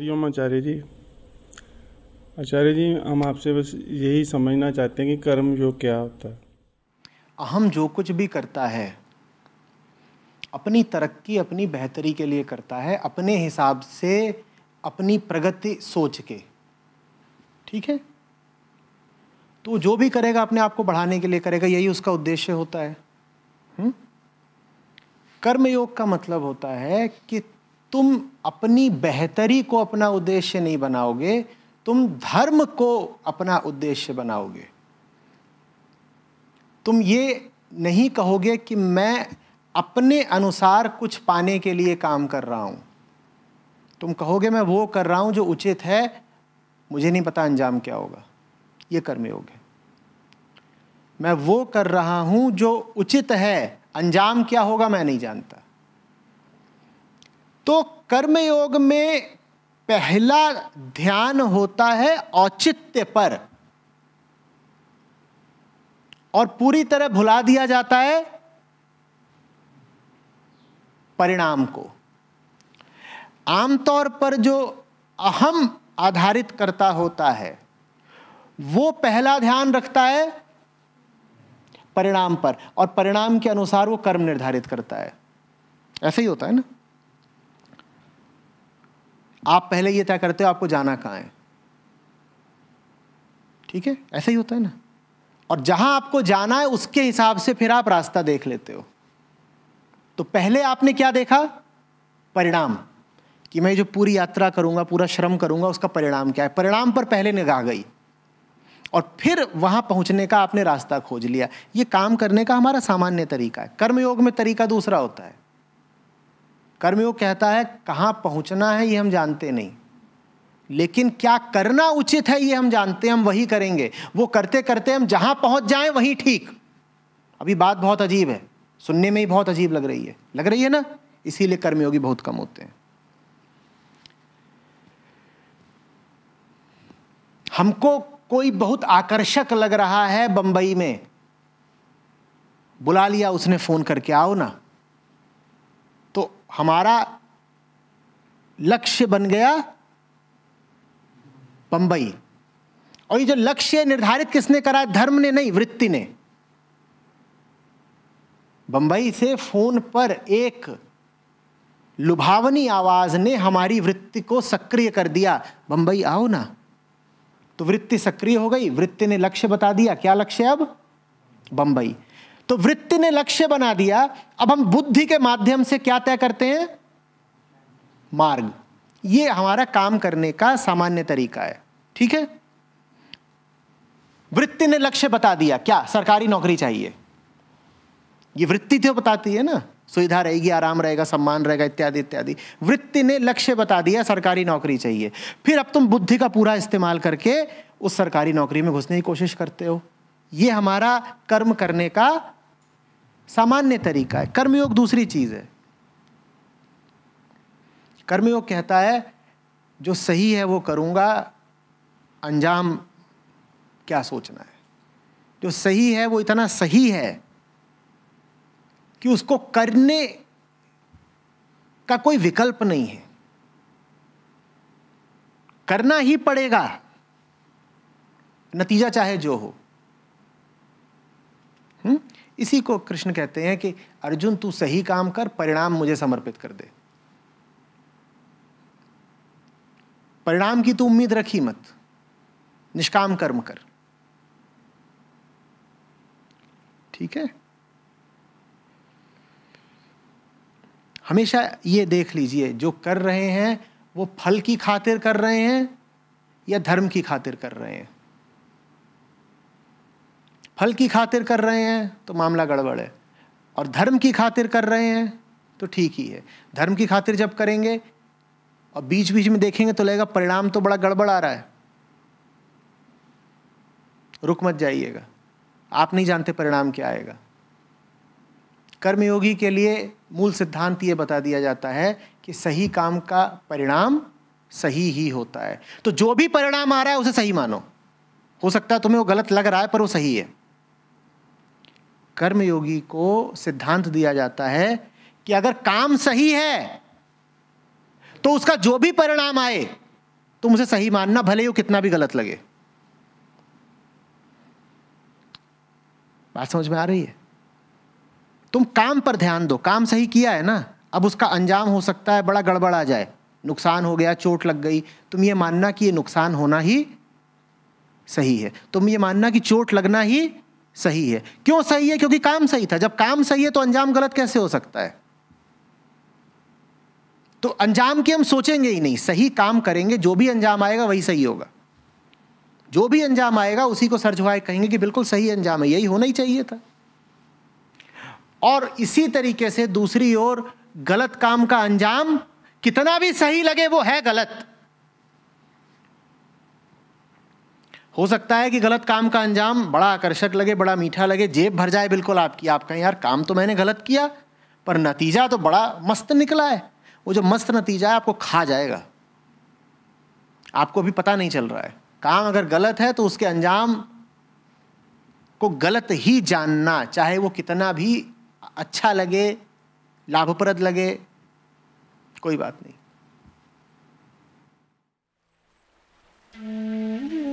हरिओम आचार्य जी आचार्य जी हम आपसे बस यही समझना चाहते हैं कि कर्म योग क्या होता है अहम जो कुछ भी करता है अपनी तरक्की अपनी बेहतरी के लिए करता है अपने हिसाब से अपनी प्रगति सोच के ठीक है तो जो भी करेगा अपने आप को बढ़ाने के लिए करेगा यही उसका उद्देश्य होता है हुँ? हम्म? कर्म योग का मतलब होता है कि तुम अपनी बेहतरी को अपना उद्देश्य नहीं बनाओगे तुम धर्म को अपना उद्देश्य बनाओगे तुम ये नहीं कहोगे कि मैं अपने अनुसार कुछ पाने के लिए काम कर रहा हूं तुम कहोगे मैं वो कर रहा हूं जो उचित है मुझे नहीं पता अंजाम क्या होगा ये कर्मयोग है मैं वो कर रहा हूं जो उचित है अंजाम क्या होगा मैं नहीं जानता तो कर्मयोग में पहला ध्यान होता है औचित्य पर और पूरी तरह भुला दिया जाता है परिणाम को आमतौर पर जो अहम आधारित करता होता है वो पहला ध्यान रखता है परिणाम पर और परिणाम के अनुसार वो कर्म निर्धारित करता है ऐसे ही होता है ना आप पहले ये तय करते हो आपको जाना कहाँ है ठीक है ऐसा ही होता है ना और जहां आपको जाना है उसके हिसाब से फिर आप रास्ता देख लेते हो तो पहले आपने क्या देखा परिणाम कि मैं जो पूरी यात्रा करूंगा पूरा श्रम करूंगा उसका परिणाम क्या है परिणाम पर पहले निगाह गई और फिर वहां पहुंचने का आपने रास्ता खोज लिया ये काम करने का हमारा सामान्य तरीका है कर्मयोग में तरीका दूसरा होता है कर्मयोग कहता है कहाँ पहुँचना है ये हम जानते नहीं लेकिन क्या करना उचित है ये हम जानते हैं हम वही करेंगे वो करते करते हम जहाँ पहुँच जाएं वहीं ठीक अभी बात बहुत अजीब है सुनने में ही बहुत अजीब लग रही है लग रही है ना इसीलिए कर्मयोगी बहुत कम होते हैं हमको कोई बहुत आकर्षक लग रहा है बंबई में बुला लिया उसने फोन करके आओ ना हमारा लक्ष्य बन गया बंबई और ये जो लक्ष्य निर्धारित किसने करा धर्म ने नहीं वृत्ति ने बंबई से फोन पर एक लुभावनी आवाज ने हमारी वृत्ति को सक्रिय कर दिया बंबई आओ ना तो वृत्ति सक्रिय हो गई वृत्ति ने लक्ष्य बता दिया क्या लक्ष्य अब बंबई तो वृत्ति ने लक्ष्य बना दिया अब हम बुद्धि के माध्यम से क्या तय करते हैं मार्ग ये हमारा काम करने का सामान्य तरीका है ठीक है वृत्ति ने लक्ष्य बता दिया क्या सरकारी नौकरी चाहिए ये वृत्ति तो बताती है ना सुविधा रहेगी आराम रहेगा सम्मान रहेगा इत्यादि इत्यादि वृत्ति ने लक्ष्य बता दिया सरकारी नौकरी चाहिए फिर अब तुम बुद्धि का पूरा इस्तेमाल करके उस सरकारी नौकरी में घुसने की कोशिश करते हो ये हमारा कर्म करने का सामान्य तरीका है कर्मयोग दूसरी चीज़ है कर्मयोग कहता है जो सही है वो करूंगा अंजाम क्या सोचना है जो सही है वो इतना सही है कि उसको करने का कोई विकल्प नहीं है करना ही पड़ेगा नतीजा चाहे जो हो इसी को कृष्ण कहते हैं कि अर्जुन तू सही काम कर परिणाम मुझे समर्पित कर दे परिणाम की तू उम्मीद रखी मत निष्काम कर्म कर ठीक है हमेशा ये देख लीजिए जो कर रहे हैं वो फल की खातिर कर रहे हैं या धर्म की खातिर कर रहे हैं फल की खातिर कर रहे हैं तो मामला गड़बड़ है और धर्म की खातिर कर रहे हैं तो ठीक ही है धर्म की खातिर जब करेंगे और बीच बीच में देखेंगे तो लगेगा परिणाम तो बड़ा गड़बड़ आ रहा है रुक मत जाइएगा आप नहीं जानते परिणाम क्या आएगा कर्मयोगी के लिए मूल सिद्धांत ये बता दिया जाता है कि सही काम का परिणाम सही ही होता है तो जो भी परिणाम आ रहा है उसे सही मानो हो सकता है तुम्हें वो गलत लग रहा है पर वो सही है कर्मयोगी को सिद्धांत दिया जाता है कि अगर काम सही है तो उसका जो भी परिणाम आए तुम उसे सही मानना भले ही कितना भी गलत लगे बात समझ में आ रही है तुम काम पर ध्यान दो काम सही किया है ना अब उसका अंजाम हो सकता है बड़ा गड़बड़ आ जाए नुकसान हो गया चोट लग गई तुम ये मानना कि ये नुकसान होना ही सही है तुम ये मानना कि चोट लगना ही सही है क्यों सही है क्योंकि काम सही था जब काम सही है तो अंजाम गलत कैसे हो सकता है तो अंजाम की हम सोचेंगे ही नहीं सही काम करेंगे जो भी अंजाम आएगा वही सही होगा जो भी अंजाम आएगा उसी को सर झुकाए कहेंगे कि बिल्कुल सही अंजाम है यही होना ही चाहिए था और इसी तरीके से दूसरी ओर गलत काम का अंजाम कितना भी सही लगे वो है गलत हो सकता है कि गलत काम का अंजाम बड़ा आकर्षक लगे बड़ा मीठा लगे जेब भर जाए बिल्कुल आपकी आपका यार काम तो मैंने गलत किया पर नतीजा तो बड़ा मस्त निकला है वो जो मस्त नतीजा है आपको खा जाएगा आपको भी पता नहीं चल रहा है काम अगर गलत है तो उसके अंजाम को गलत ही जानना चाहे वो कितना भी अच्छा लगे लाभप्रद लगे कोई बात नहीं